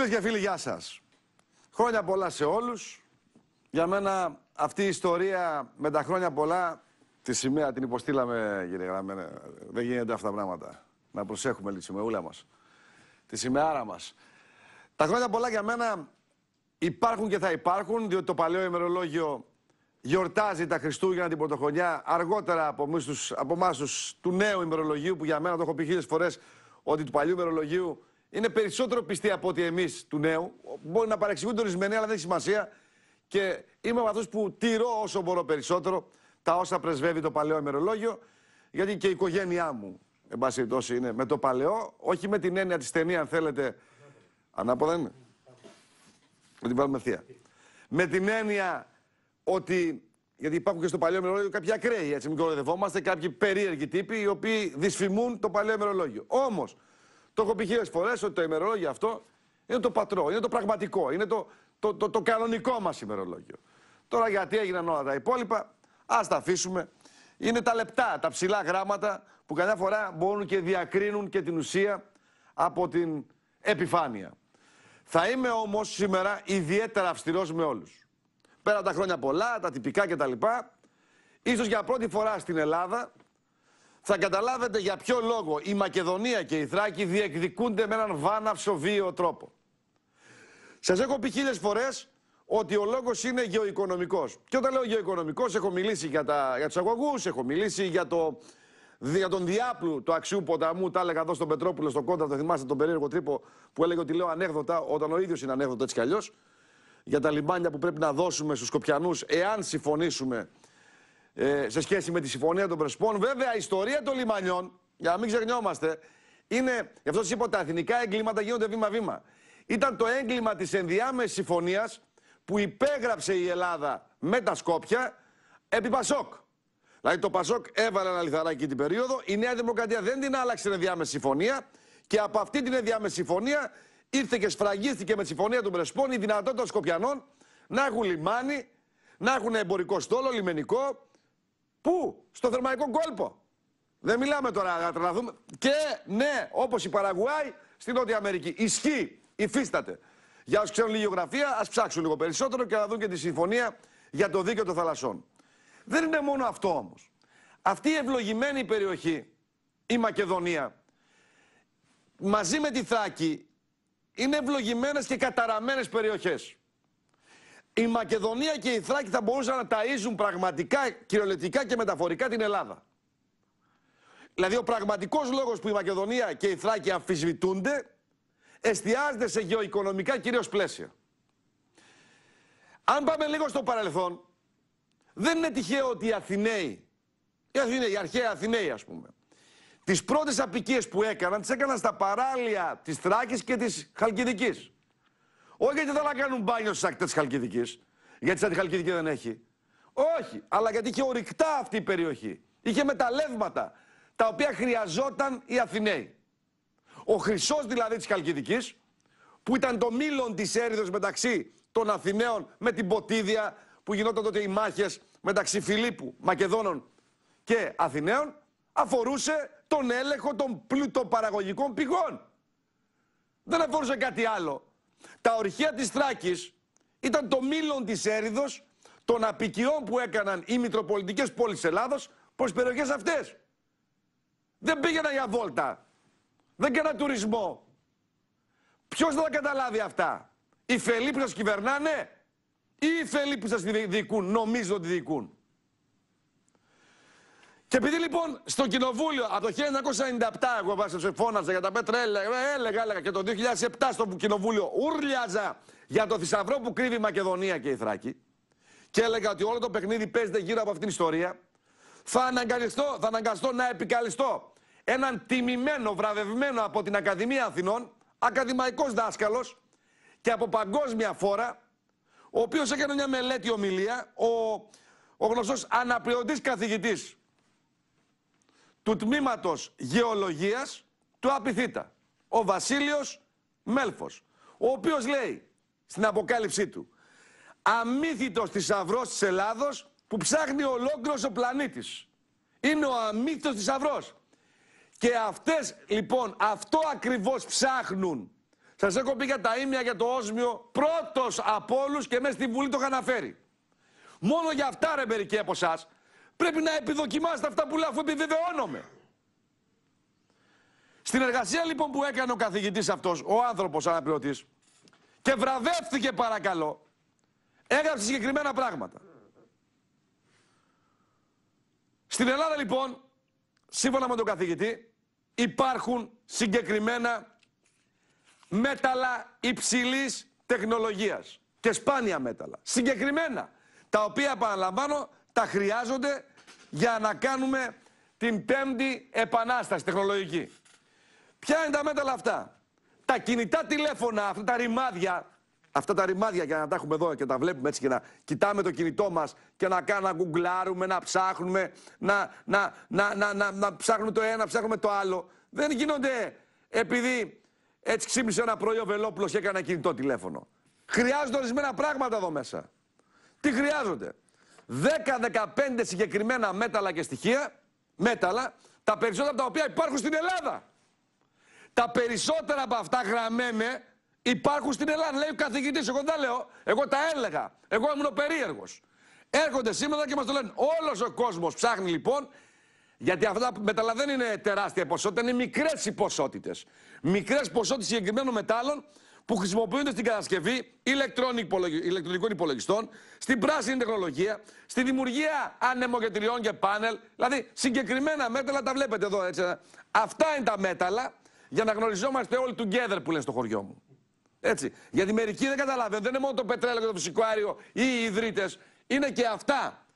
Φίλες και φίλοι, γεια σας. Χρόνια πολλά σε όλους. Για μένα αυτή η ιστορία με τα χρόνια πολλά τη σημαία την υποστήλαμε, κύριε Γραμμένα. Δεν γίνεται αυτά τα πράγματα. Να προσέχουμε λίγο τη σημαία μας. Τη σημαία μας. Τα χρόνια πολλά για μένα υπάρχουν και θα υπάρχουν, διότι το παλαιό ημερολόγιο γιορτάζει τα Χριστούγεννα την Πρωτοχρονιά αργότερα από, εμάς τους νέου ημερολογίου, που για μένα το έχω πει χίλιες φορές ότι του παλιού ημερολογίου είναι περισσότερο πιστοί από ότι εμείς του νέου. Μπορεί να παρεξηγούνται ορισμένοι, αλλά δεν έχει σημασία. Και είμαι από αυτού που τηρώ όσο μπορώ περισσότερο τα όσα πρεσβεύει το παλαιό ημερολόγιο, γιατί και η οικογένειά μου, εν πάση περιπτώσει, είναι με το παλαιό, όχι με την έννοια της ταινία, αν θέλετε. Ανάποδα είναι. Με την βάλουμε θεία. Με την έννοια ότι. Γιατί υπάρχουν και στο παλαιό ημερολόγιο κάποιοι ακραίοι, έτσι μην κοροϊδευόμαστε, κάποιοι περίεργοι τύποι οι οποίοι δυσφημούν το παλαιό ημερολόγιο. Όμως, το έχω πει χίλιες φορές ότι το ημερολόγιο αυτό είναι το πατρό, είναι το πραγματικό, είναι το, το, το, το κανονικό μας ημερολόγιο. Τώρα γιατί έγιναν όλα τα υπόλοιπα, ας τα αφήσουμε. Είναι τα λεπτά, τα ψηλά γράμματα που καμιά φορά μπορούν και διακρίνουν και την ουσία από την επιφάνεια. Θα είμαι όμως σήμερα ιδιαίτερα αυστηρός με όλους. Πέρα τα χρόνια πολλά, τα τυπικά κτλ. Ίσως για πρώτη φορά στην Ελλάδα θα καταλάβετε για ποιο λόγο η Μακεδονία και η Θράκη διεκδικούνται με έναν βάναυσο βίαιο τρόπο. Σας έχω πει χίλιες φορές ότι ο λόγος είναι γεωοικονομικός. Και όταν λέω γεωοικονομικός, έχω μιλήσει για, τα, για τους αγωγούς, έχω μιλήσει για, το, για τον διάπλου του αξιού ποταμού. Τα έλεγα εδώ στον Πετρόπουλο, στον Κόντα, θα θυμάστε τον περίεργο τρύπο που έλεγε ότι λέω ανέκδοτα, όταν ο ίδιος είναι ανέκδοτο έτσι κι αλλιώς. Για τα λιμάνια που πρέπει να δώσουμε στους Σκοπιανούς, εάν συμφωνήσουμε ε, σε σχέση με τη συμφωνία των Πρεσπών. Βέβαια, η ιστορία των λιμανιών, για να μην ξεχνιόμαστε, είναι, γι' αυτό σας είπα, τα εθνικά εγκλήματα γίνονται βήμα-βήμα. Ήταν το έγκλημα της ενδιάμεσης συμφωνίας που υπέγραψε η Ελλάδα με τα Σκόπια επί Πασόκ. Δηλαδή το Πασόκ έβαλε ένα λιθαράκι την περίοδο, η Νέα Δημοκρατία δεν την άλλαξε την ενδιάμεση συμφωνία και από αυτή την ενδιάμεση συμφωνία ήρθε και σφραγίστηκε με τη συμφωνία των Πρεσπών η δυνατότητα των Σκοπιανών να έχουν λιμάνι, να έχουν εμπορικό στόλο, λιμενικό, Πού? Στο θερμαϊκό κόλπο. Δεν μιλάμε τώρα να τρελαθούμε. Και ναι, όπως η Παραγουάη στην Νότια Αμερική. Ισχύει, υφίσταται. Για όσους ξέρουν λίγη γεωγραφία, ας ψάξουν λίγο περισσότερο και να δουν και τη συμφωνία για το δίκαιο των θαλασσών. Δεν είναι μόνο αυτό όμως. Αυτή η ευλογημένη περιοχή, η Μακεδονία, μαζί με τη Θάκη, είναι ευλογημένες και καταραμένες περιοχές η Μακεδονία και η Θράκη θα μπορούσαν να ταΐζουν πραγματικά, κυριολεκτικά και μεταφορικά την Ελλάδα. Δηλαδή ο πραγματικός λόγος που η Μακεδονία και η Θράκη αμφισβητούνται εστιάζεται σε γεωοικονομικά κυρίως πλαίσια. Αν πάμε λίγο στο παρελθόν, δεν είναι τυχαίο ότι οι Αθηναίοι, οι, Αθηναίοι, οι αρχαίοι Αθηναίοι ας πούμε, τις πρώτες απικίες που έκαναν, τις έκαναν στα παράλια της Θράκης και της Χαλκιδικής. Όχι γιατί θέλουν να κάνουν μπάνιο στις ακτές της Χαλκιδικής, γιατί σαν τη Χαλκιδική δεν έχει. Όχι, αλλά γιατί είχε ορυκτά αυτή η περιοχή. Είχε μεταλλεύματα τα οποία χρειαζόταν οι Αθηναίοι. Ο χρυσός δηλαδή της Χαλκιδικής, που ήταν το μήλον της έρηδο μεταξύ των Αθηναίων με την Ποτίδια, που γινόταν τότε οι μάχες μεταξύ Φιλίππου, Μακεδόνων και Αθηναίων, αφορούσε τον έλεγχο των πλουτοπαραγωγικών πηγών. Δεν αφορούσε κάτι άλλο. Τα ορχεία της Θράκης ήταν το μήλον της έρηδος των απικιών που έκαναν οι Μητροπολιτικές πόλεις Ελλάδος προς περιοχές αυτές. Δεν πήγαιναν για βόλτα. Δεν κάναν τουρισμό. Ποιος θα τα καταλάβει αυτά. Οι φελοί που σας κυβερνάνε ή οι φελοί που σας διοικούν, νομίζω ότι διοικούν. Και επειδή λοιπόν στο κοινοβούλιο από το 1997 εγώ βάζω φώναζα για τα πέτρα, ε, έλεγα, έλεγα, και το 2007 στο κοινοβούλιο ούρλιαζα για το θησαυρό που κρύβει η Μακεδονία και η Θράκη και έλεγα ότι όλο το παιχνίδι παίζεται γύρω από αυτήν την ιστορία, θα αναγκαστώ, θα αναγκαστώ να επικαλιστώ έναν τιμημένο, βραβευμένο από την Ακαδημία Αθηνών, ακαδημαϊκός δάσκαλος και από παγκόσμια φόρα, ο οποίος έκανε μια μελέτη ομιλία, ο, ο γνωστός αναπληρωτής καθηγητής του τμήματος γεωλογίας του Απιθύτα, ο Βασίλειος Μέλφος, ο οποίος λέει στην αποκάλυψή του «Αμύθιτος θησαυρό της Ελλάδος που ψάχνει ολόκληρος ο πλανήτης». Είναι ο αμύθιτος θησαυρό. Και αυτές λοιπόν, αυτό ακριβώς ψάχνουν. Σας έχω πει για τα ίμια, για το όσμιο, πρώτος από όλους και μέσα στη Βουλή το είχα αναφέρει. Μόνο για αυτά ρε μερικοί από εσάς, Πρέπει να επιδοκιμάσετε αυτά που λέω αφού επιβεβαιώνομαι. Στην εργασία λοιπόν που έκανε ο καθηγητής αυτός, ο άνθρωπος αναπληρωτής, και βραβεύτηκε παρακαλώ, έγραψε συγκεκριμένα πράγματα. Στην Ελλάδα λοιπόν, σύμφωνα με τον καθηγητή, υπάρχουν συγκεκριμένα μέταλλα υψηλής τεχνολογίας και σπάνια μέταλλα. Συγκεκριμένα, τα οποία επαναλαμβάνω, τα χρειάζονται για να κάνουμε την πέμπτη επανάσταση τεχνολογική. Ποια είναι τα μέταλλα αυτά. Τα κινητά τηλέφωνα, αυτά τα ρημάδια, αυτά τα ρημάδια για να τα έχουμε εδώ και να τα βλέπουμε έτσι και να κοιτάμε το κινητό μας και να κάνουμε να γκουγκλάρουμε, να ψάχνουμε, να, να, να, να, να, να ψάχνουμε το ένα, να ψάχνουμε το άλλο. Δεν γίνονται επειδή έτσι ξύπνησε ένα πρωί ο Βελόπουλος και έκανε κινητό τηλέφωνο. Χρειάζονται ορισμένα πράγματα εδώ μέσα. Τι χρειάζονται. 10-15 συγκεκριμένα μέταλλα και στοιχεία, μέταλλα, τα περισσότερα από τα οποία υπάρχουν στην Ελλάδα. Τα περισσότερα από αυτά γραμμένα υπάρχουν στην Ελλάδα. Λέει ο καθηγητής, εγώ δεν λέω. Εγώ τα έλεγα. Εγώ ήμουν περίεργος. Έρχονται σήμερα και μας το λένε. Όλος ο κόσμος ψάχνει λοιπόν. Γιατί αυτά τα μεταλλά δεν είναι τεράστια ποσότητα, είναι μικρές οι ποσότητες. Μικρές ποσότητες συγκεκριμένων μετάλλων που χρησιμοποιούνται στην κατασκευή ηλεκτρονικών υπολογιστών, στην πράσινη τεχνολογία, στη δημιουργία ανεμογετριών και πάνελ. Δηλαδή, συγκεκριμένα μέταλλα τα βλέπετε εδώ έτσι. Αυτά είναι τα μέταλλα για να γνωριζόμαστε όλοι together που λένε στο χωριό μου. Έτσι. Γιατί μερικοί δεν καταλαβαίνουν. Δεν είναι μόνο το πετρέλαιο και το φυσικό αέριο ή οι ιδρύτες. Είναι και αυτά.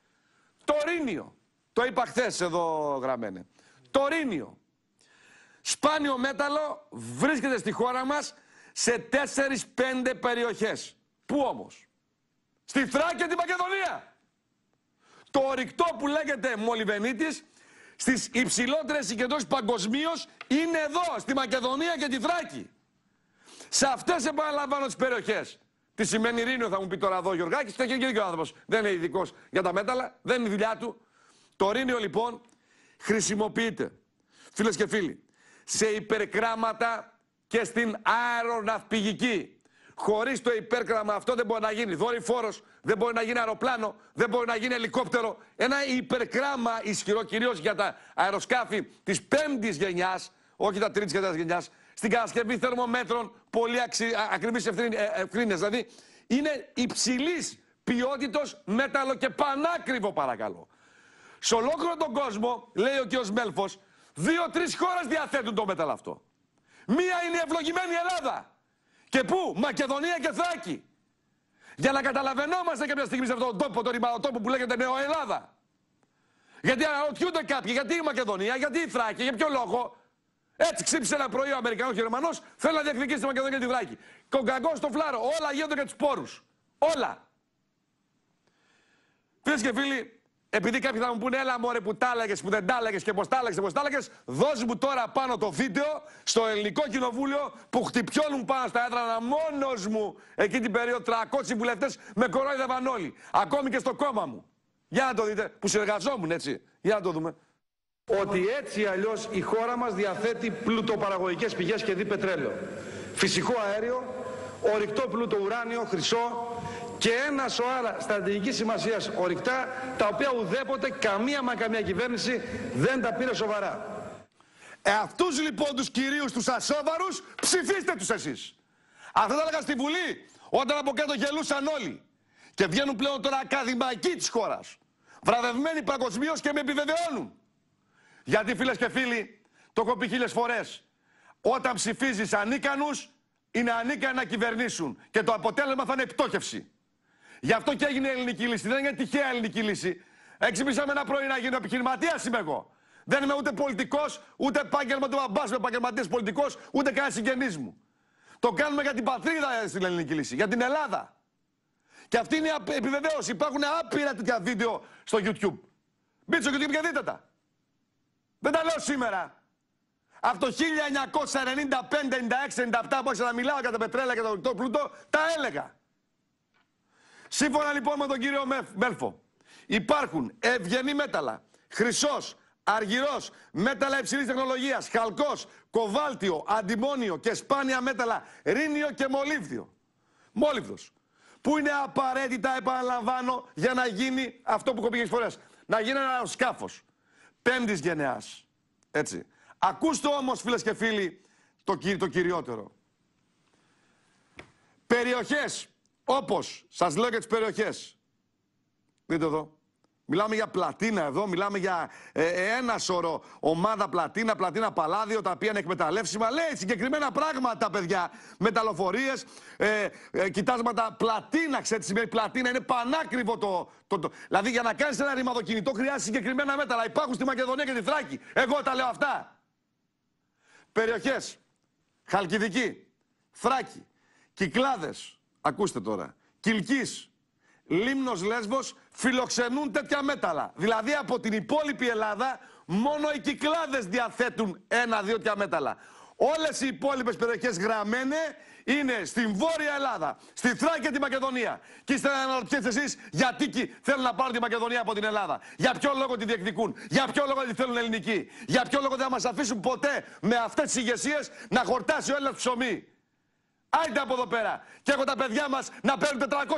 Το ρήνιο. Το είπα χθες εδώ γραμμένε. Το ρήνιο. Σπάνιο μέταλλο βρίσκεται στη χώρα μας σε 4-5 περιοχές. Πού όμως? Στη Θράκη και την Μακεδονία. Το ορυκτό που λέγεται Μολυβενίτης στις υψηλότερες συγκεντρώσεις παγκοσμίως είναι εδώ, στη Μακεδονία και τη Θράκη. Σε αυτές επαναλαμβάνω τις περιοχές. Τι σημαίνει Ρήνιο θα μου πει τώρα εδώ ο Γιωργάκης, το έχει και ο άνθρωπος. Δεν είναι ειδικός για τα μέταλλα, δεν είναι η δουλειά του. Το Ρήνιο λοιπόν χρησιμοποιείται, φίλες και φίλοι, σε υπερκράματα και στην αεροναυπηγική. Χωρίς το υπέρκραμα αυτό δεν μπορεί να γίνει δορυφόρος, δεν μπορεί να γίνει αεροπλάνο, δεν μπορεί να γίνει ελικόπτερο. Ένα υπερκράμα ισχυρό κυρίως για τα αεροσκάφη της πέμπτης γενιάς, όχι τα τρίτης και τέταρτης γενιάς, στην κατασκευή θερμομέτρων, πολύ ακριβή ευκρίνε. Ε, δηλαδή είναι υψηλής ποιότητα μέταλλο και πανάκριβο, παρακαλώ. Σε ολόκληρο τον κόσμο, λέει ο κ. Μέλφο, δύο-τρει χώρες διαθέτουν το μέταλλο αυτό. Μία είναι η ευλογημένη Ελλάδα. Και πού, Μακεδονία και Θράκη. Για να καταλαβαίνόμαστε κάποια στιγμή σε αυτόν τον τόπο, τον τόπο που λέγεται Νέο Ελλάδα. Γιατί αναρωτιούνται κάποιοι, γιατί η Μακεδονία, γιατί η Θράκη, για ποιο λόγο. Έτσι ξύψε ένα πρωί ο Αμερικανός Γερμανός, θέλει να διεκδικήσει τη Μακεδονία και τη Θράκη. Κογκαγκό στο φλάρο, όλα γίνονται για τους πόρους. Όλα. Φίλες και φίλοι, επειδή κάποιοι θα μου πούνε, έλα μωρέ που έλεγες, που δεν έλεγες και και πως πώ έλεγες, δώσ' μου τώρα πάνω το βίντεο στο ελληνικό κοινοβούλιο που χτυπιώνουν πάνω στα έδρανα μόνος μου εκεί την περίοδο 300 βουλευτές με κορόιδευαν όλοι. Ακόμη και στο κόμμα μου. Για να το δείτε, που συνεργαζόμουν έτσι. Για να το δούμε. Ότι έτσι αλλιώς η χώρα μας διαθέτει πλουτοπαραγωγικές πηγές και δει πετρέλαιο. Φυσικό αέριο, ορυκτό πλούτο ουράνιο, χρυσό, και ένα σοάρα στρατηγικής σημασίας ορυκτά, τα οποία ουδέποτε καμία μα καμία κυβέρνηση δεν τα πήρε σοβαρά. Ε, Αυτούς λοιπόν τους κυρίους τους ασόβαρους ψηφίστε τους εσείς. Αυτό τα έλεγα στη Βουλή όταν από κάτω γελούσαν όλοι. Και βγαίνουν πλέον τώρα ακαδημαϊκοί της χώρας. Βραβευμένοι παγκοσμίως και με επιβεβαιώνουν. Γιατί φίλες και φίλοι, το έχω πει χίλιες φορές. Όταν ψηφίζεις ανίκανους, είναι ανίκανοι να κυβερνήσουν. Και το αποτέλεσμα θα είναι πτώχευση. Γι' αυτό και έγινε η ελληνική λύση. Δεν είναι τυχαία ελληνική λύση. με ένα πρωί να γίνω επιχειρηματίας, είμαι εγώ. Δεν είμαι ούτε πολιτικός, ούτε επάγγελμα του μπαμπάς μου επαγγελματίας πολιτικός, ούτε κανένας συγγενής μου. Το κάνουμε για την πατρίδα ε, στην ελληνική λύση, για την Ελλάδα. Και αυτή είναι η επιβεβαίωση. Υπάρχουν άπειρα τέτοια βίντεο στο YouTube. Μπείτε στο YouTube και δείτε τα. Δεν τα λέω σήμερα. Από το 1995, 96, 97 που να μιλάω για τα πετρέλα και το πλούτο, τα έλεγα. Σύμφωνα λοιπόν με τον κύριο Μέλφο, υπάρχουν ευγενή μέταλλα, χρυσός, αργυρός, μέταλλα υψηλής τεχνολογίας, χαλκός, κοβάλτιο, αντιμόνιο και σπάνια μέταλλα, ρήνιο και μολύβδιο. Μόλυβδο. Που είναι απαραίτητα, επαναλαμβάνω, για να γίνει αυτό που έχω πει φορές. Να γίνει ένα σκάφος. Πέμπτης γενεάς. Έτσι. Ακούστε όμως φίλες και φίλοι το, το κυριότερο. Περιοχές Όπως σας λέω για τις περιοχές. Δείτε εδώ. Μιλάμε για πλατίνα εδώ, μιλάμε για ε, ε, ένα σωρό ομάδα πλατίνα, πλατίνα παλάδιο, τα οποία είναι εκμεταλλεύσιμα. Λέει συγκεκριμένα πράγματα, παιδιά. Μεταλλοφορίε, ε, ε, κοιτάσματα πλατίνα, ξέρετε σημαίνει πλατίνα. Είναι πανάκριβο το. το, το. Δηλαδή, για να κάνεις ένα ρηματοκινητό χρειάζεται συγκεκριμένα μέταλλα. υπάρχουν στη Μακεδονία και τη Θράκη. Εγώ τα λέω αυτά. Περιοχές. Χαλκιδική. Θράκη. Κυκλάδες. Ακούστε τώρα. Κυλκής. λίμνος λέσβος φιλοξενούν τέτοια μέταλλα. Δηλαδή από την υπόλοιπη Ελλάδα μόνο οι κυκλαδε διαθετουν διαθέτουν ένα-δύο τέτοια μέταλλα. Όλες οι υπόλοιπες περιοχές γραμμένε είναι στην Βόρεια Ελλάδα, στη Θράκη και τη Μακεδονία. Και ύστερα να αναρωτιέστε εσείς γιατί θέλουν να πάρουν τη Μακεδονία από την Ελλάδα. Για ποιο λόγο τη διεκδικούν. Για ποιο λόγο τη θέλουν ελληνική. Για ποιο λόγο δεν θα μας αφήσουν ποτέ με αυτές τις ηγεσίες να χορτάσει ο Έλληνας ψωμί. Άιντε από εδώ πέρα. Και έχω τα παιδιά μας να παίρνουν 400-500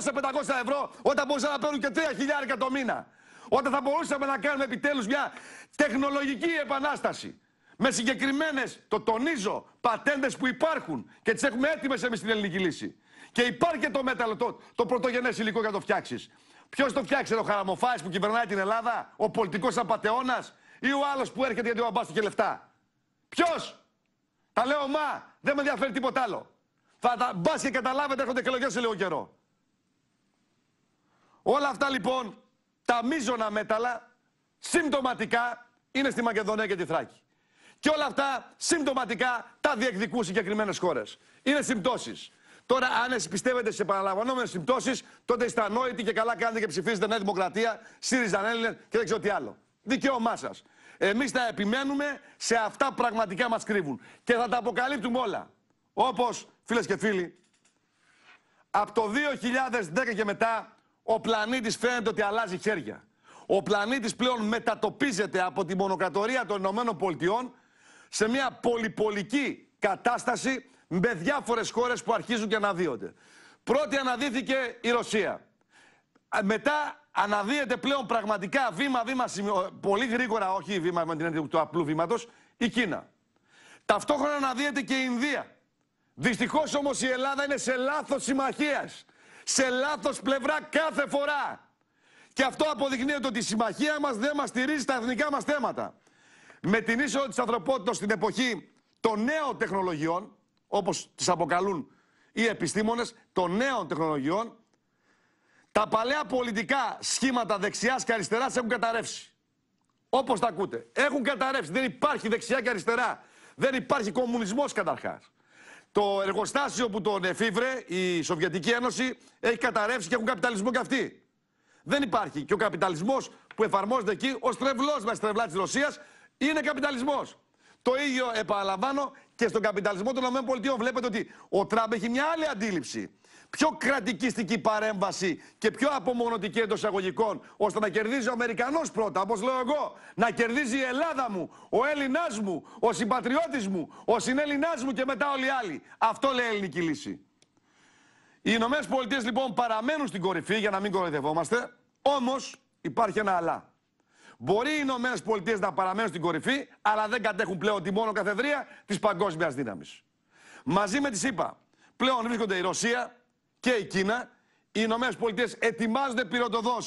ευρώ όταν μπορούσαν να παίρνουν και 3.000 ευρώ το μήνα. Όταν θα μπορούσαμε να κάνουμε επιτέλους μια τεχνολογική επανάσταση. Με συγκεκριμένες, το τονίζω, πατέντες που υπάρχουν και τις έχουμε έτοιμες εμείς στην ελληνική λύση. Και υπάρχει και το μέταλλο, το, το πρωτογενές υλικό για να το φτιάξεις. Ποιος το φτιάξει, ο Χαραμοφάης που κυβερνάει την Ελλάδα, ο πολιτικός απαταιώνας ή ο άλλος που έρχεται γιατί ο Αμπάς λεφτά. Ποιος! Τα λέω μα, δεν με ενδιαφέρει τίποτα άλλο. Θα τα μπας και καταλάβετε έρχονται εκλογές σε λίγο καιρό. Όλα αυτά λοιπόν τα μείζωνα μέταλλα συμπτωματικά είναι στη Μακεδονία και τη Θράκη. Και όλα αυτά συμπτωματικά τα διεκδικούν συγκεκριμένες χώρες. Είναι συμπτώσεις. Τώρα, αν εσύ πιστεύετε σε επαναλαμβανόμενες συμπτώσεις, τότε είστε ανόητοι και καλά κάνετε και ψηφίζετε Νέα Δημοκρατία, ΣΥΡΙΖΑ Έλληνε και δεν ξέρω τι άλλο. Δικαίωμά σας. Εμείς θα επιμένουμε σε αυτά που πραγματικά μας κρύβουν. Και θα τα αποκαλύπτουμε όλα. Όπως, φίλες και φίλοι, από το 2010 και μετά ο πλανήτης φαίνεται ότι αλλάζει χέρια. Ο πλανήτης πλέον μετατοπίζεται από τη μονοκρατορία των Ηνωμένων Πολιτειών σε μια πολυπολική κατάσταση με διάφορες χώρες που αρχίζουν και αναδύονται. Πρώτη αναδύθηκε η Ρωσία. Μετά αναδύεται πλέον πραγματικά βήμα-βήμα, πολύ γρήγορα, όχι βήμα με την έννοια του απλού βήματος, η Κίνα. Ταυτόχρονα αναδύεται και η Ινδία. Δυστυχώς όμως η Ελλάδα είναι σε λάθος συμμαχίας. Σε λάθος πλευρά κάθε φορά. Και αυτό αποδεικνύεται ότι η συμμαχία μας δεν μας στηρίζει στα εθνικά μας θέματα. Με την είσοδο της ανθρωπότητας στην εποχή των νέων τεχνολογιών, όπως τις αποκαλούν οι επιστήμονες, των νέων τεχνολογιών, τα παλαιά πολιτικά σχήματα δεξιάς και αριστεράς έχουν καταρρεύσει. Όπως τα ακούτε. Έχουν καταρρεύσει. Δεν υπάρχει δεξιά και αριστερά. Δεν υπάρχει κομμουνισμός καταρχάς. Το εργοστάσιο που τον εφήβρε, η Σοβιετική Ένωση, έχει καταρρεύσει και έχουν καπιταλισμό και αυτοί. Δεν υπάρχει. Και ο καπιταλισμός που εφαρμόζεται εκεί ως τρευλός μες στρεβλά της Ρωσίας είναι καπιταλισμός. Το ίδιο επαναλαμβάνω και στον καπιταλισμό των ΗΠΑ. Βλέπετε ότι ο Τραμπ έχει μια άλλη αντίληψη πιο κρατικιστική παρέμβαση και πιο απομονωτική εντός εισαγωγικών, ώστε να κερδίζει ο Αμερικανός πρώτα, όπως λέω εγώ, να κερδίζει η Ελλάδα μου, ο Έλληνάς μου, ο συμπατριώτης μου, ο συνέλληνάς μου και μετά όλοι οι άλλοι. Αυτό λέει η ελληνική λύση. Οι Ηνωμένες Πολιτείες λοιπόν παραμένουν στην κορυφή για να μην κοροϊδευόμαστε, όμως υπάρχει ένα αλλά. Μπορεί οι Ηνωμένες Πολιτείες να παραμένουν στην κορυφή, αλλά δεν κατέχουν πλέον τη μόνο καθεδρία της παγκόσμιας δύναμης. Μαζί με τη ΣΥΠΑ πλέον βρίσκονται η Ρωσία, και η Κίνα. Οι Ηνωμένες Πολιτείες ετοιμάζονται πυροτοδό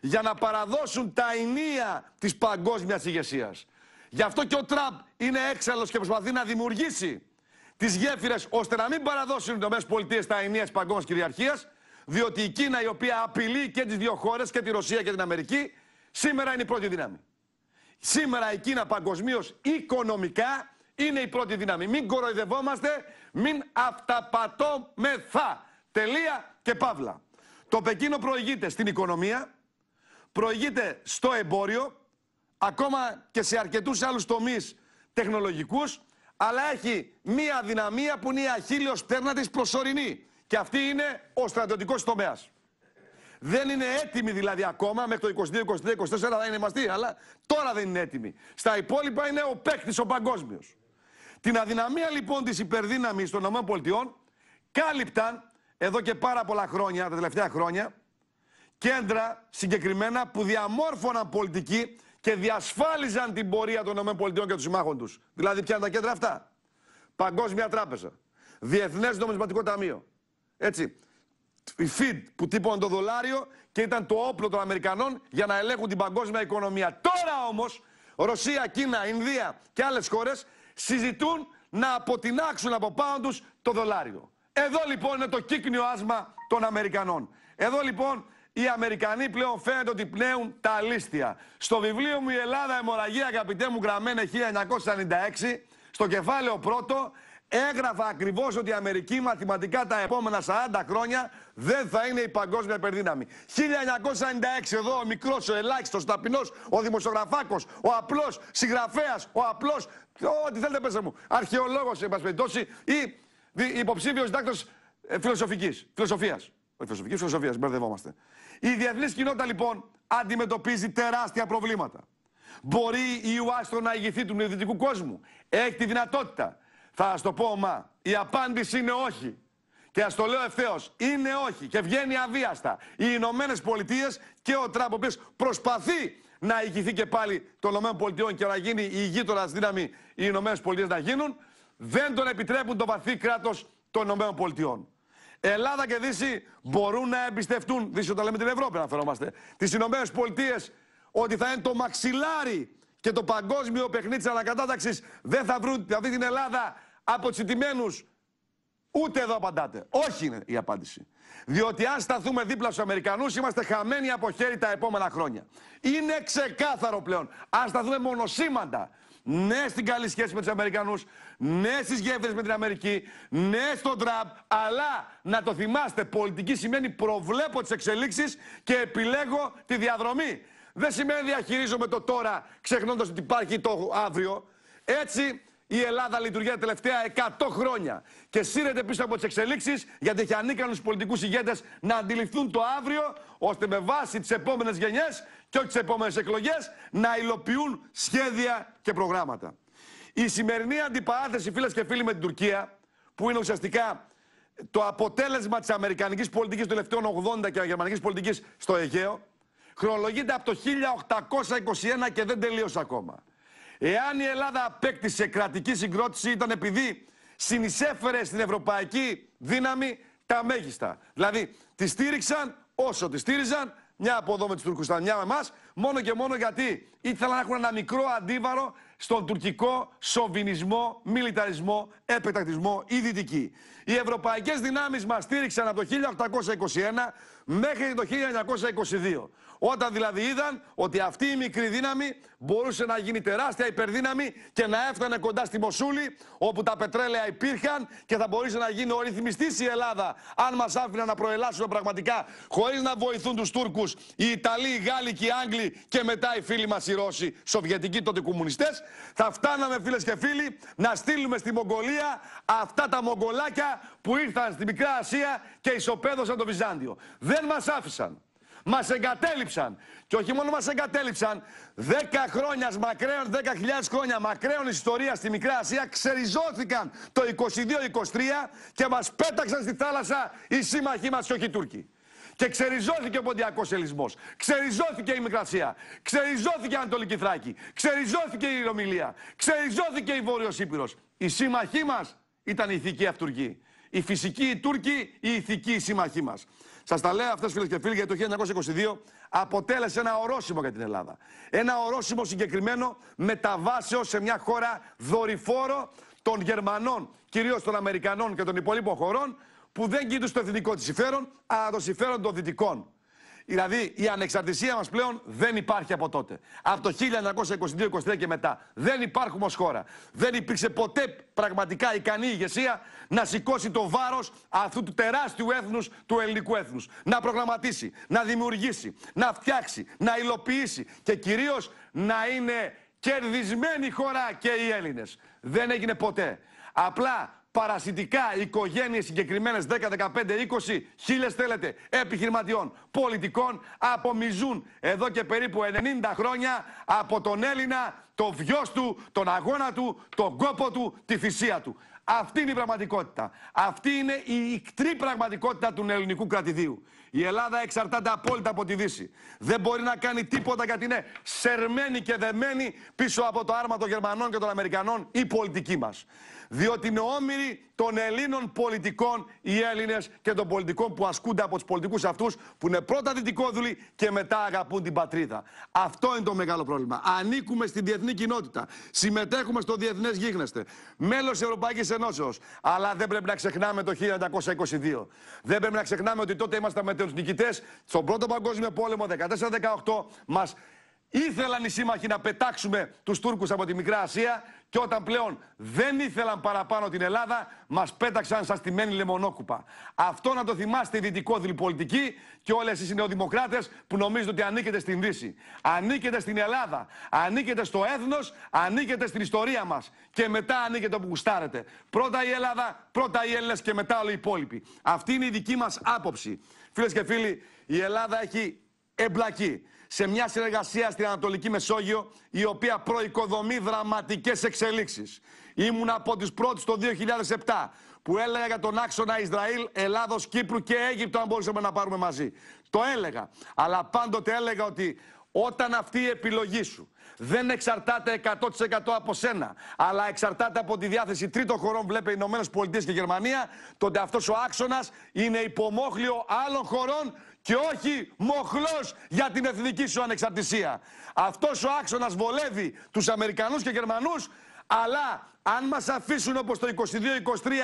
για να παραδώσουν τα ενία της παγκόσμιας ηγεσίας. Γι' αυτό και ο Τραμπ είναι έξαλλος και προσπαθεί να δημιουργήσει τις γέφυρες ώστε να μην παραδώσουν οι Ηνωμένες Πολιτείες τα ενία της παγκόσμιας κυριαρχίας, διότι η Κίνα, η οποία απειλεί και τις δύο χώρες, και τη Ρωσία και την Αμερική, σήμερα είναι η πρώτη δύναμη. Σήμερα η Κίνα παγκοσμίως οικονομικά είναι η πρώτη δύναμη. Μην κοροϊδευόμαστε, μην αυταπατώμεθα. Τελεία και παύλα. Το Πεκίνο προηγείται στην οικονομία, προηγείται στο εμπόριο, ακόμα και σε αρκετούς άλλους τομείς τεχνολογικούς, αλλά έχει μία δυναμία που είναι η αχίλιος πτέρνα της προσωρινή. Και αυτή είναι ο στρατιωτικός τομέας. Δεν είναι έτοιμη δηλαδή ακόμα, μέχρι το 22, 23, 24 θα είναι μαστή, αλλά τώρα δεν είναι έτοιμη. Στα υπόλοιπα είναι ο παίκτης ο παγκόσμιος. Την αδυναμία λοιπόν της υπερδύναμης των ΗΠΑ κάλυπταν εδώ και πάρα πολλά χρόνια, τα τελευταία χρόνια, κέντρα συγκεκριμένα που διαμόρφωναν πολιτική και διασφάλιζαν την πορεία των ΗΠΑ και των συμμάχων τους. Δηλαδή, ποια είναι τα κέντρα αυτά. Παγκόσμια Τράπεζα, Διεθνές Νομισματικό Ταμείο. Έτσι. Η Fed που τύπωνε το δολάριο και ήταν το όπλο των Αμερικανών για να ελέγχουν την παγκόσμια οικονομία. Τώρα όμως, Ρωσία, Κίνα, Ινδία και άλλες χώρες συζητούν να αποτινάξουν από πάνω τους το δολάριο. Εδώ λοιπόν είναι το κύκνιο άσμα των Αμερικανών. Εδώ λοιπόν οι Αμερικανοί πλέον φαίνεται ότι πνέουν τα αλήθεια. Στο βιβλίο μου «Η Ελλάδα Αιμορραγία» αγαπητέ μου γραμμένε 1996, στο κεφάλαιο πρώτο, έγραφα ακριβώς ότι η Αμερική μαθηματικά τα επόμενα 40 χρόνια δεν θα είναι η παγκόσμια υπερδύναμη. 1996 εδώ ο μικρός, ο ελάχιστος, ο ταπεινός, ο δημοσιογραφάκος, ο απλός συγγραφέας, ο απλός, ό,τι θέλετε πέστε μου, αρχαιολόγος, εν ή υποψήφιο διδάκτο ε, φιλοσοφικής. Φιλοσοφίας. Όχι φιλοσοφικής, φιλοσοφίας. Μπερδευόμαστε. Η διεθνής κοινότητα λοιπόν αντιμετωπίζει τεράστια προβλήματα. Μπορεί η Ουάστρο να ηγηθεί του νεοδυτικού κόσμου. Έχει τη δυνατότητα. Θα σας το πω, μα η απάντηση είναι όχι. Και ας το λέω ευθέως, είναι όχι. Και βγαίνει αβίαστα. Οι Ηνωμένες Πολιτείες και ο Τραμπ, ο οποίος προσπαθεί να ηγηθεί και πάλι των ΗΠΑ και να γίνει η γείτονας δύναμη οι Ηνωμένες Πολιτείες να γίνουν, δεν τον επιτρέπουν το βαθύ κράτος των ΗΠΑ. Ελλάδα και Δύση μπορούν να εμπιστευτούν, Δύση όταν λέμε την Ευρώπη αναφερόμαστε, τις Ηνωμένες Πολιτείες ότι θα είναι το μαξιλάρι και το παγκόσμιο παιχνίδι της ανακατάταξης δεν θα βρουν αυτή δηλαδή την Ελλάδα από τσιτημένου. Ούτε εδώ απαντάτε. Όχι είναι η απάντηση. Διότι αν σταθούμε δίπλα στους Αμερικανούς, είμαστε χαμένοι από χέρι τα επόμενα χρόνια. Είναι ξεκάθαρο πλέον. Αν σταθούμε μονοσήμαντα ναι στην καλή σχέση με τους Αμερικανούς, ναι στις γέφυρες με την Αμερική, ναι στον Τραμπ, αλλά να το θυμάστε, πολιτική σημαίνει προβλέπω τις εξελίξεις και επιλέγω τη διαδρομή. Δεν σημαίνει διαχειρίζομαι το τώρα ξεχνώντας ότι υπάρχει το αύριο. Έτσι η Ελλάδα λειτουργεί τα τελευταία 100 χρόνια και σύρεται πίσω από τις εξελίξεις γιατί έχει ανίκανου πολιτικούς ηγέτες να αντιληφθούν το αύριο, ώστε με βάση τις επόμενες γενιές και όχι τις επόμενες εκλογές να υλοποιούν σχέδια και προγράμματα. Η σημερινή αντιπαράθεση, φίλες και φίλοι, με την Τουρκία, που είναι ουσιαστικά το αποτέλεσμα της Αμερικανικής πολιτικής των τελευταίων 80 και Γερμανικής πολιτικής στο Αιγαίο, χρονολογείται από το 1821 και δεν τελείωσε ακόμα. Εάν η Ελλάδα απέκτησε κρατική συγκρότηση ήταν επειδή συνεισέφερε στην ευρωπαϊκή δύναμη τα μέγιστα. Δηλαδή, τη στήριξαν όσο τη στήριζαν, μια από εδώ με τους Τούρκους ήταν μια με εμάς, μόνο και μόνο γιατί ήθελαν να έχουν ένα μικρό αντίβαρο στον τουρκικό σοβινισμό, μιλιταρισμό, επεκτακτισμό ή δυτική. Οι ευρωπαϊκές δυνάμεις μας στήριξαν από το 1821 μέχρι το 1922. Όταν δηλαδή είδαν ότι αυτή η μικρή δύναμη μπορούσε να γίνει τεράστια υπερδύναμη και να έφτανε κοντά στη Μοσούλη, όπου τα πετρέλαια υπήρχαν και θα μπορούσε να γίνει ο ρυθμιστή η Ελλάδα, αν μας άφηναν να προελάσουν πραγματικά, χωρίς να βοηθούν τους Τούρκους οι Ιταλοί, οι Γάλλοι και οι Άγγλοι και μετά οι φίλοι μας οι Ρώσοι, Σοβιετικοί τότε κομμουνιστές, θα φτάναμε φίλες και φίλοι να στείλουμε στη Μογγολία αυτά τα Μογγολάκια που ήρθαν στη Μικρά Ασία και ισοπαίδωσαν το Βυζάντιο. Δεν μας άφησαν. Μας εγκατέλειψαν. Και όχι μόνο μας εγκατέλειψαν, 10 χρόνια μακραίων, 10.000 χρόνια μακραίων ιστορίας στη Μικρά Ασία ξεριζώθηκαν το 22-23 και μας πέταξαν στη θάλασσα οι σύμμαχοί μας και όχι οι Τούρκοι. Και ξεριζώθηκε ο ποντιακός ελισμός. Ξεριζώθηκε η Μικρασία. Ξεριζώθηκε η Ανατολική Θράκη. Ξεριζώθηκε η Ρωμιλία. Ξεριζώθηκε η Βόρειος Ήπειρος. Οι σύμμαχοί μας ήταν η ηθικοί αυτούργοι. Οι φυσικοί οι Τούρκοι, οι ηθικοί σύμμαχοί μας. Σας τα λέω αυτές, φίλες και φίλοι, γιατί το 1922 αποτέλεσε ένα ορόσημο για την Ελλάδα. Ένα ορόσημο συγκεκριμένο μεταβάσεως σε μια χώρα δορυφόρο των Γερμανών, κυρίως των Αμερικανών και των υπολείπων χωρών, που δεν κοίτουσε το εθνικό της συμφέρον, αλλά το συμφέρον των Δυτικών. Δηλαδή η ανεξαρτησία μας πλέον δεν υπάρχει από τότε. Από το 1922-23 και μετά. Δεν υπάρχουμε ως χώρα. Δεν υπήρξε ποτέ πραγματικά ικανή ηγεσία να σηκώσει το βάρος αυτού του τεράστιου έθνους, του ελληνικού έθνους. Να προγραμματίσει, να δημιουργήσει, να φτιάξει, να υλοποιήσει και κυρίως να είναι κερδισμένη χώρα και οι Έλληνες. Δεν έγινε ποτέ. Απλά παρασιτικά οικογένειες συγκεκριμένες 10, 15, 20, χίλιες θέλετε, επιχειρηματιών, πολιτικών, απομιζούν εδώ και περίπου 90 χρόνια από τον Έλληνα, το βιός του, τον αγώνα του, τον κόπο του, τη θυσία του. Αυτή είναι η πραγματικότητα. Αυτή είναι η ικτρή πραγματικότητα του ελληνικού κρατηδίου. Η Ελλάδα εξαρτάται απόλυτα από τη Δύση. Δεν μπορεί να κάνει τίποτα γιατί είναι σερμένη και δεμένη πίσω από το άρμα των Γερμανών και των Αμερικανών η πολιτική μας. Διότι είναι όμοιροι των Ελλήνων πολιτικών οι Έλληνες και των πολιτικών που ασκούνται από τους πολιτικούς αυτούς που είναι πρώτα δυτικόδουλοι και μετά αγαπούν την πατρίδα. Αυτό είναι το μεγάλο πρόβλημα. Ανήκουμε στην διεθνή κοινότητα. Συμμετέχουμε στο διεθνές γίγνεσθε. Μέλος της Ευρωπαϊκής Ενώσεως. Αλλά δεν πρέπει να ξεχνάμε το 1922. Δεν πρέπει να ξεχνάμε ότι τότε ήμασταν με του νικητέ στον Πρώτο Παγκόσμιο Πόλεμο 14-18. Μας Ήθελαν οι σύμμαχοι να πετάξουμε τους Τούρκους από τη Μικρά Ασία και όταν πλέον δεν ήθελαν παραπάνω την Ελλάδα, μας πέταξαν σαν στημένη λεμονόκουπα. Αυτό να το θυμάστε, δυτικόδηλοι πολιτικοί και όλες οι νεοδημοκράτες που νομίζετε ότι ανήκετε στην Δύση. Ανήκετε στην Ελλάδα, ανήκετε στο έθνος, ανήκετε στην ιστορία μας. Και μετά ανήκετε όπου γουστάρετε. Πρώτα η Ελλάδα, πρώτα οι Έλληνες και μετά όλοι οι υπόλοιποι. Αυτή είναι η δική μας άποψη. Φίλες και φίλοι, η Ελλάδα έχει εμπλακεί σε μια συνεργασία στην Ανατολική Μεσόγειο, η οποία προοικοδομεί δραματικές εξελίξεις. Ήμουν από τις πρώτες το 2007 που έλεγα για τον άξονα Ισραήλ, Ελλάδος, Κύπρου και Αίγυπτο αν μπορούσαμε να πάρουμε μαζί. Το έλεγα, αλλά πάντοτε έλεγα ότι όταν αυτή η επιλογή σου δεν εξαρτάται 100% από σένα, αλλά εξαρτάται από τη διάθεση τρίτων χωρών, βλέπε οι ΗΠΑ και Γερμανία, τότε αυτός ο άξονας είναι υπομόχλιο άλλων χωρών και όχι μοχλός για την εθνική σου ανεξαρτησία. αυτός ο άξονας βολεύει τους Αμερικανούς και Γερμανούς, αλλά αν μας αφήσουν όπως το 22-23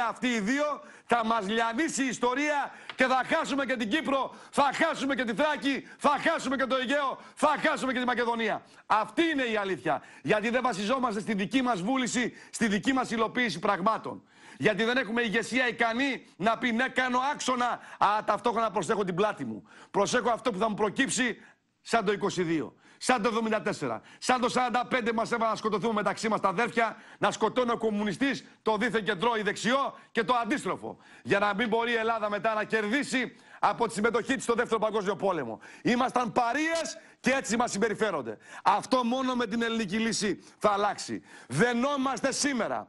αυτοί οι δύο, θα μας λιανίσει η ιστορία και θα χάσουμε και την Κύπρο, θα χάσουμε και τη Θράκη, θα χάσουμε και το Αιγαίο, θα χάσουμε και τη Μακεδονία. Αυτή είναι η αλήθεια. Γιατί δεν βασιζόμαστε στη δική μας βούληση, στη δική μας υλοποίηση πραγμάτων γιατί δεν έχουμε ηγεσία ικανή να πει ναι, κάνω άξονα, αλλά ταυτόχρονα προσέχω την πλάτη μου. Προσέχω αυτό που θα μου προκύψει σαν το 22, σαν το 74, σαν το 45 μας έβαλα να σκοτωθούμε μεταξύ μας τα αδέρφια, να σκοτώνει ο κομμουνιστής το δίθεν κεντρό ή δεξιό και το αντίστροφο. Για να μην μπορεί η Ελλάδα μετά να κερδίσει από τη συμμετοχή της στο Δεύτερο Παγκόσμιο Πόλεμο. Ήμασταν παρείες και έτσι μας συμπεριφέρονται. Αυτό μόνο με την ελληνική λύση θα αλλάξει. Δενόμαστε σήμερα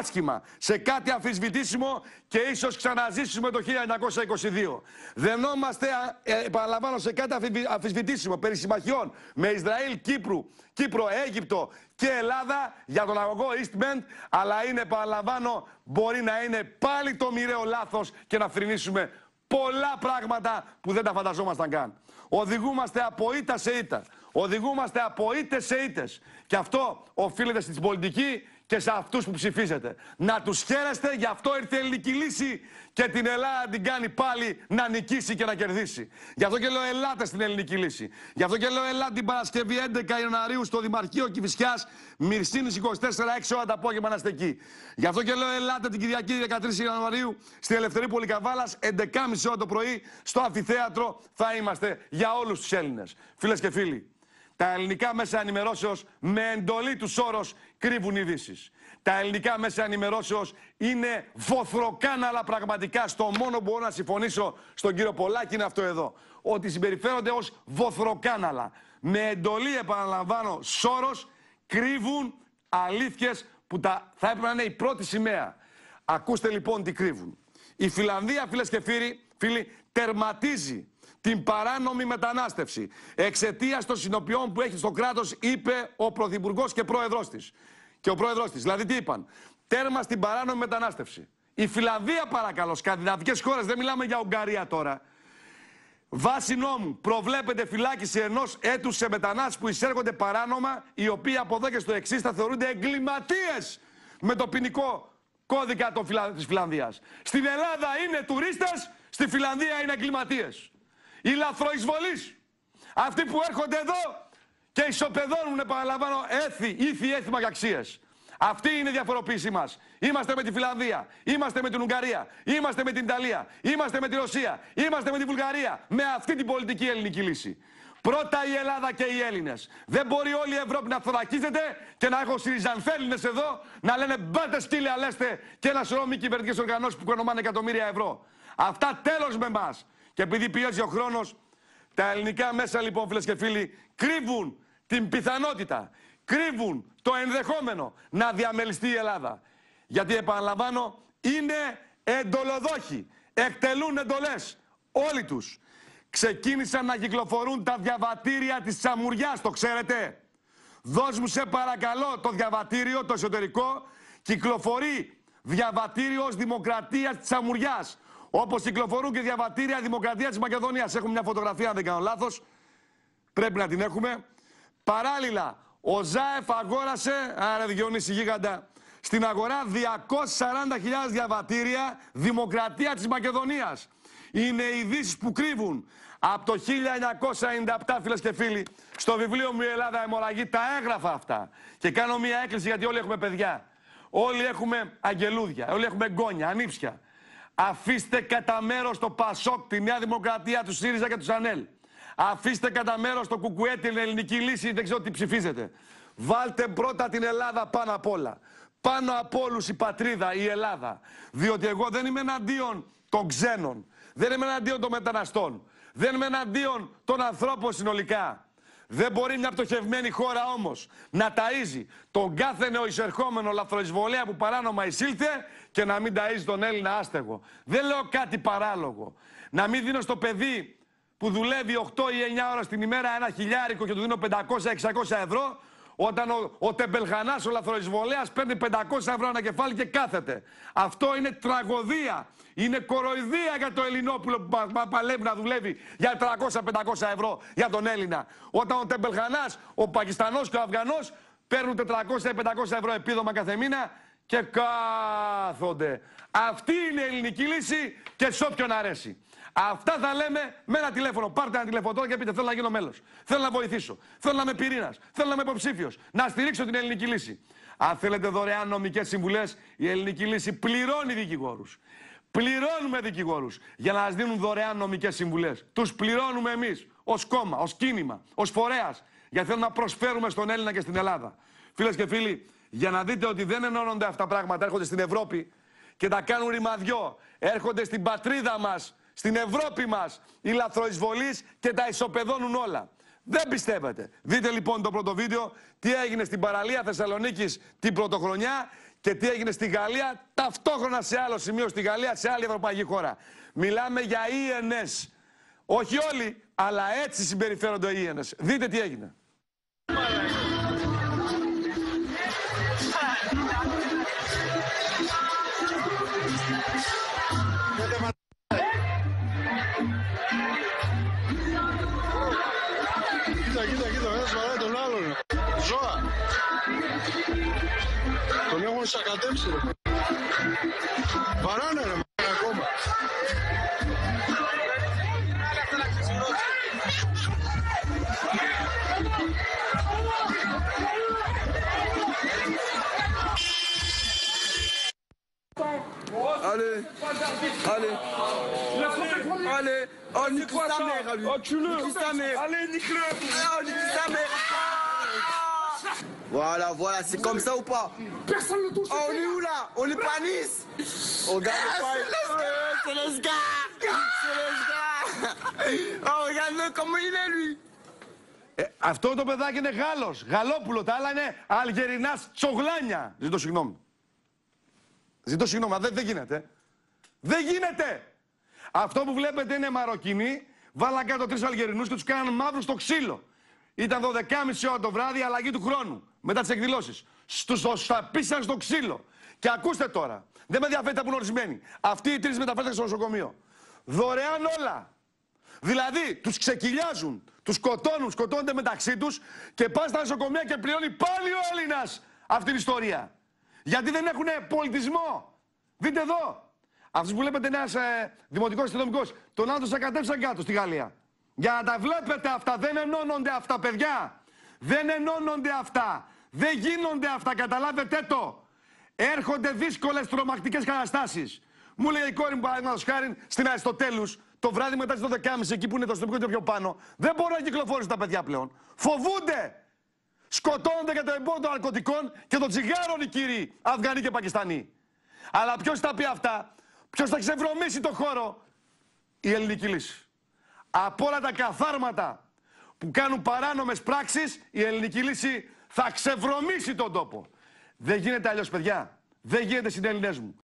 άσχημα σε κάτι αμφισβητήσιμο και ίσως ξαναζήσουμε το 1922. Δενόμαστε, ε, επαναλαμβάνω, σε κάτι αμφισβητήσιμο περί συμμαχιών με Ισραήλ, Κύπρου, Κύπρο, Αίγυπτο και Ελλάδα για τον αγωγό Eastman, αλλά είναι, επαναλαμβάνω, μπορεί να είναι πάλι το μοιραίο λάθος και να θρυνήσουμε πολλά πράγματα που δεν τα φανταζόμασταν καν. Οδηγούμαστε από ήττα σε ήττα. Οδηγούμαστε από ήττες σε ήττες. Και αυτό οφείλεται στην πολιτική και σε αυτούς που ψηφίζετε. Να τους χαίρεστε, γι' αυτό ήρθε η ελληνική λύση και την Ελλάδα την κάνει πάλι να νικήσει και να κερδίσει. Γι' αυτό και λέω ελάτε στην ελληνική λύση. Γι' αυτό και λέω ελάτε την Παρασκευή 11 Ιανουαρίου στο Δημαρχείο Κηφισιάς, Μυρσίνης 24, 6 ώρα το απόγευμα να είστε Γι' αυτό και λέω ελάτε την Κυριακή 13 Ιανουαρίου στην Ελευθερή Πολυκαβάλας, 11.30 ώρα το πρωί στο Αφιθέατρο θα είμαστε για όλους τους Έλληνες. Φίλες και φίλοι, τα ελληνικά μέσα ενημερώσεως με εντολή του Σόρος κρύβουν ειδήσεις. Τα ελληνικά μέσα ενημερώσεως είναι βοθροκάναλα πραγματικά. Στο μόνο που μπορώ να συμφωνήσω στον κύριο Πολάκη είναι αυτό εδώ. Ότι συμπεριφέρονται ως βοθροκάναλα. Με εντολή, επαναλαμβάνω, Σόρος κρύβουν αλήθειες που τα, θα έπρεπε να είναι η πρώτη σημαία. Ακούστε λοιπόν τι κρύβουν. Η Φιλανδία, φίλες και φίλοι, φίλοι τερματίζει την παράνομη μετανάστευση. Εξαιτίας των συνοποιών που έχει στο κράτος, είπε ο Πρωθυπουργός και πρόεδρός της. Και ο πρόεδρός της. Δηλαδή, τι είπαν. Τέρμα στην παράνομη μετανάστευση. Η Φιλανδία, παρακαλώ, σκανδιναβικές χώρες, δεν μιλάμε για Ουγγαρία τώρα. Βάσει νόμου προβλέπεται φυλάκιση ενός έτους σε μετανάστες που εισέρχονται παράνομα, οι οποίοι από εδώ και στο εξής θα θεωρούνται εγκληματίες με το ποινικό κώδικα της Φιλανδίας. Στην Ελλάδα είναι τουρίστες, στη Φιλανδία είναι εγκληματίες οι λαθροεισβολείς. Αυτοί που έρχονται εδώ και ισοπεδώνουν, επαναλαμβάνω, έθι, ήθη, έθιμα και αξίες. Αυτή είναι η διαφοροποίησή μας. Είμαστε με τη Φιλανδία, είμαστε με την Ουγγαρία, είμαστε με την Ιταλία, είμαστε με τη Ρωσία, είμαστε με τη Βουλγαρία. Με αυτή την πολιτική ελληνική λύση. Πρώτα η Ελλάδα και οι Έλληνες. Δεν μπορεί όλη η Ευρώπη να θωρακίζεται και να έχω σιριζανθέλληνε εδώ να λένε μπάτε σκύλια, λέστε και ένα σωρό μη κυβερνητικές οργανώσεις που κονομάνε εκατομμύρια ευρώ. Αυτά τέλος με εμάς. Και επειδή πιέζει ο χρόνος, τα ελληνικά μέσα λοιπόν, φίλες και φίλοι, κρύβουν την πιθανότητα, κρύβουν το ενδεχόμενο να διαμελιστεί η Ελλάδα. Γιατί επαναλαμβάνω, είναι εντολοδόχοι. Εκτελούν εντολές. Όλοι τους. Ξεκίνησαν να κυκλοφορούν τα διαβατήρια της Σαμουριάς, το ξέρετε. Δώσ' μου σε παρακαλώ το διαβατήριο, το εσωτερικό, κυκλοφορεί διαβατήριο Δημοκρατίας της Αμουριάς. Όπως κυκλοφορούν και διαβατήρια Δημοκρατία της Μακεδονίας. Έχουμε μια φωτογραφία, αν δεν κάνω λάθος. Πρέπει να την έχουμε. Παράλληλα, ο Ζάεφ αγόρασε, άρα Διονύση Γίγαντα, στην αγορά 240.000 διαβατήρια Δημοκρατία της Μακεδονίας. Είναι ειδήσεις που κρύβουν από το 1997, φίλες και φίλοι, στο βιβλίο μου «Η Ελλάδα αιμορραγεί» τα έγραφα αυτά. Και κάνω μία έκκληση γιατί όλοι έχουμε παιδιά. Όλοι έχουμε αγγελούδια, όλοι έχουμε γκόνια, ανήψια. Αφήστε κατά μέρος το Πασόκ, τη Νέα Δημοκρατία, του ΣΥΡΙΖΑ και του ΑΝΕΛ. Αφήστε κατά μέρος το Κουκουέ, την ελληνική λύση, δεν ξέρω τι ψηφίζετε. Βάλτε πρώτα την Ελλάδα πάνω απ' όλα. Πάνω απ' όλους η πατρίδα, η Ελλάδα. Διότι εγώ δεν είμαι εναντίον των ξένων. Δεν είμαι εναντίον των μεταναστών. Δεν είμαι εναντίον των ανθρώπων συνολικά. Δεν μπορεί μια πτωχευμένη χώρα όμως να ταΐζει τον κάθε νεοεισερχόμενο λαθροεισβολέα που παράνομα εισήλθε και να μην ταΐζει τον Έλληνα άστεγο. Δεν λέω κάτι παράλογο. Να μην δίνω στο παιδί που δουλεύει 8 ή 9 ώρα την ημέρα ένα χιλιάρικο και του δίνω 500-600 ευρώ όταν ο, ο Τεμπελχανά, ο λαθροεισβολέας, παίρνει 500 ευρώ ένα κεφάλι και κάθεται. Αυτό είναι τραγωδία. Είναι κοροϊδία για το Ελληνόπουλο που παλεύει να δουλεύει για 300-500 ευρώ για τον Έλληνα. Όταν ο Τεμπελχανά, ο Πακιστανός και ο Αφγανός παίρνουν 400-500 ευρώ επίδομα κάθε μήνα και κάθονται. Αυτή είναι η ελληνική λύση και σε όποιον αρέσει. Αυτά θα λέμε με ένα τηλέφωνο. Πάρτε ένα τηλέφωνο τώρα και πείτε: Θέλω να γίνω μέλος. Θέλω να βοηθήσω. Θέλω να είμαι πυρήνας. Θέλω να είμαι υποψήφιος. Να στηρίξω την ελληνική λύση. Αν θέλετε δωρεάν νομικές συμβουλές, η ελληνική λύση πληρώνει δικηγόρους. Πληρώνουμε δικηγόρους για να μας δίνουν δωρεάν νομικές συμβουλές. Τους πληρώνουμε εμείς ως κόμμα, ως κίνημα, ως φορέας. Γιατί θέλουμε να προσφέρουμε στον Έλληνα και στην Ελλάδα. Φίλες και φίλοι, για να δείτε ότι δεν ενώνονται αυτά πράγματα, έρχονται στην Ευρώπη και τα κάνουν ρημαδιό. Έρχονται στην πατρίδα μας στην Ευρώπη μας οι λαθροεισβολείς και τα ισοπεδώνουν όλα. Δεν πιστεύετε. Δείτε λοιπόν το πρώτο βίντεο τι έγινε στην παραλία Θεσσαλονίκης την πρωτοχρονιά και τι έγινε στη Γαλλία ταυτόχρονα σε άλλο σημείο στη Γαλλία, σε άλλη ευρωπαϊκή χώρα. Μιλάμε για ΙΕΝΕΣ. Όχι όλοι, αλλά έτσι συμπεριφέρονται οι ΙΕΝΕΣ. Δείτε τι έγινε. Allez, allez, allez, on oh, nique sa mère, oh, allez ah, mère. Voilà, voilà, c'est comme ça ou pas Personne ne touche. Oh, on est où là On est pas à Nice On regarde ah, C'est Lesgar C'est Oh, regarde-le comment il est lui ε, αυτό το παιδάκι είναι Γάλλος, γαλόπουλο, τα άλλα είναι Αλγερινάς τσογλάνια. Ζητώ συγγνώμη. Ζητώ συγγνώμη, δεν, δεν γίνεται. Δεν γίνεται! Αυτό που βλέπετε είναι Μαροκινοί, βάλαν κάτω τρεις Αλγερινούς και τους κάναν μαύρους στο ξύλο. Ήταν 12.30 ώρα το βράδυ, αλλαγή του χρόνου μετά τις εκδηλώσεις. Θα πήσαν στο ξύλο. Και ακούστε τώρα. Δεν με ενδιαφέρει τα που είναι ορισμένοι. Αυτοί οι τρεις μεταφέρθηκαν στο νοσοκομείο. Δωρεάν όλα. Δηλαδή τους ξεκυλιάζουν, τους σκοτώνουν, σκοτώνονται μεταξύ τους και πά στα νοσοκομεία και πληρώνει πάλι ο Έλληνας αυτή την ιστορία. Γιατί δεν έχουν πολιτισμό. Δείτε εδώ. Αυτό που βλέπετε ένας ε, δημοτικός αστυνομικός, τον άνθρωπο σε κατέψαν κάτω στη Γαλλία. Για να τα βλέπετε αυτά, δεν ενώνονται αυτά, παιδιά. Δεν ενώνονται αυτά. Δεν γίνονται αυτά, καταλάβετε το. Έρχονται δύσκολες τρομακτικές καταστάσεις. Μου λέει η κόρη μου, παραδείγματος χάρη, στην Αριστοτέλους, το βράδυ μετά τις 12.30 εκεί που είναι το στοπικό και πιο πάνω. Δεν μπορούν να κυκλοφορήσουν τα παιδιά πλέον. Φοβούνται! Σκοτώνονται για το εμπόδιο των ναρκωτικών και των τσιγάρων οι κύριοι αυγανοί και Πακιστανοί. Αλλά ποιος θα πει αυτά, ποιος θα ξεβρωμίσει το χώρο, η ελληνική λύση. Από όλα τα καθάρματα που κάνουν παράνομες πράξεις, η ελληνική λύση θα ξεβρωμίσει τον τόπο. Δεν γίνεται αλλιώς, παιδιά. Δεν γίνεται, συνέλληνε μου.